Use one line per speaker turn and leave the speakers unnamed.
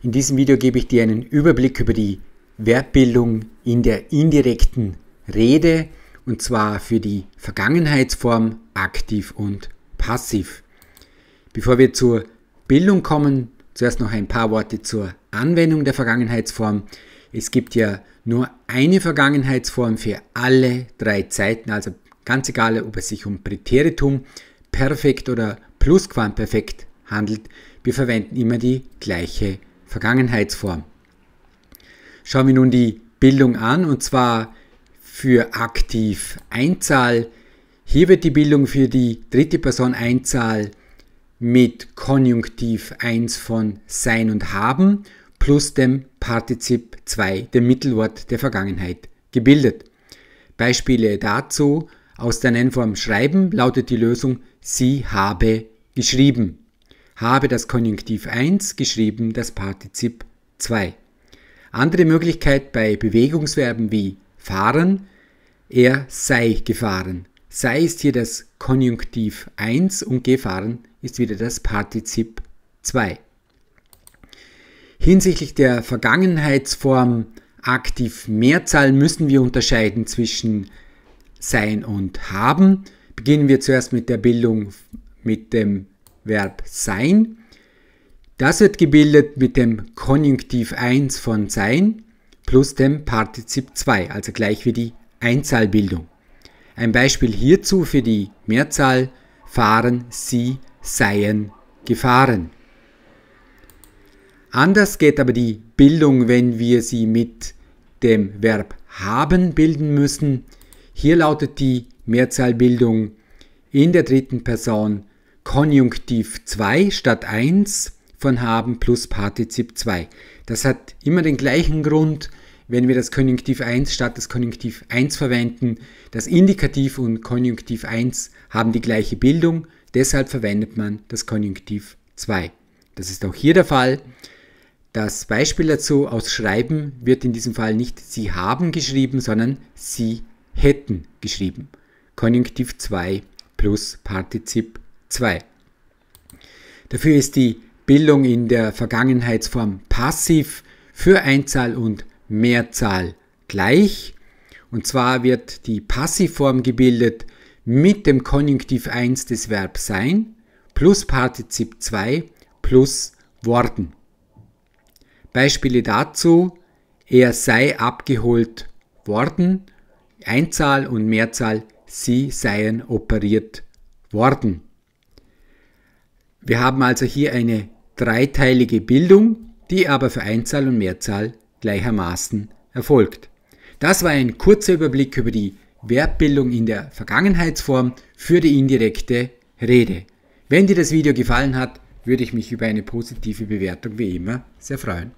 In diesem Video gebe ich dir einen Überblick über die Verbbildung in der indirekten Rede und zwar für die Vergangenheitsform aktiv und passiv. Bevor wir zur Bildung kommen, zuerst noch ein paar Worte zur Anwendung der Vergangenheitsform. Es gibt ja nur eine Vergangenheitsform für alle drei Zeiten, also ganz egal, ob es sich um Präteritum, Perfekt oder Plusquamperfekt handelt, wir verwenden immer die gleiche Vergangenheitsform. Schauen wir nun die Bildung an und zwar für aktiv Einzahl. Hier wird die Bildung für die dritte Person Einzahl mit Konjunktiv 1 von sein und haben plus dem Partizip 2, dem Mittelwort der Vergangenheit, gebildet. Beispiele dazu aus der Nennform schreiben lautet die Lösung sie habe geschrieben habe das Konjunktiv 1 geschrieben das Partizip 2. Andere Möglichkeit bei Bewegungsverben wie fahren, er sei gefahren. Sei ist hier das Konjunktiv 1 und gefahren ist wieder das Partizip 2. Hinsichtlich der Vergangenheitsform aktiv Mehrzahl müssen wir unterscheiden zwischen sein und haben. Beginnen wir zuerst mit der Bildung mit dem Verb sein. Das wird gebildet mit dem Konjunktiv 1 von sein plus dem Partizip 2, also gleich wie die Einzahlbildung. Ein Beispiel hierzu für die Mehrzahl fahren, sie, seien, gefahren. Anders geht aber die Bildung, wenn wir sie mit dem Verb haben bilden müssen. Hier lautet die Mehrzahlbildung in der dritten Person Konjunktiv 2 statt 1 von haben plus Partizip 2. Das hat immer den gleichen Grund, wenn wir das Konjunktiv 1 statt das Konjunktiv 1 verwenden. Das Indikativ und Konjunktiv 1 haben die gleiche Bildung, deshalb verwendet man das Konjunktiv 2. Das ist auch hier der Fall. Das Beispiel dazu aus Schreiben wird in diesem Fall nicht Sie haben geschrieben, sondern Sie hätten geschrieben. Konjunktiv 2 plus Partizip 2. 2. Dafür ist die Bildung in der Vergangenheitsform passiv für Einzahl und Mehrzahl gleich. Und zwar wird die Passivform gebildet mit dem Konjunktiv 1 des Verbs sein plus Partizip 2 plus worden. Beispiele dazu, er sei abgeholt worden, Einzahl und Mehrzahl, sie seien operiert worden. Wir haben also hier eine dreiteilige Bildung, die aber für Einzahl und Mehrzahl gleichermaßen erfolgt. Das war ein kurzer Überblick über die Verbbildung in der Vergangenheitsform für die indirekte Rede. Wenn dir das Video gefallen hat, würde ich mich über eine positive Bewertung wie immer sehr freuen.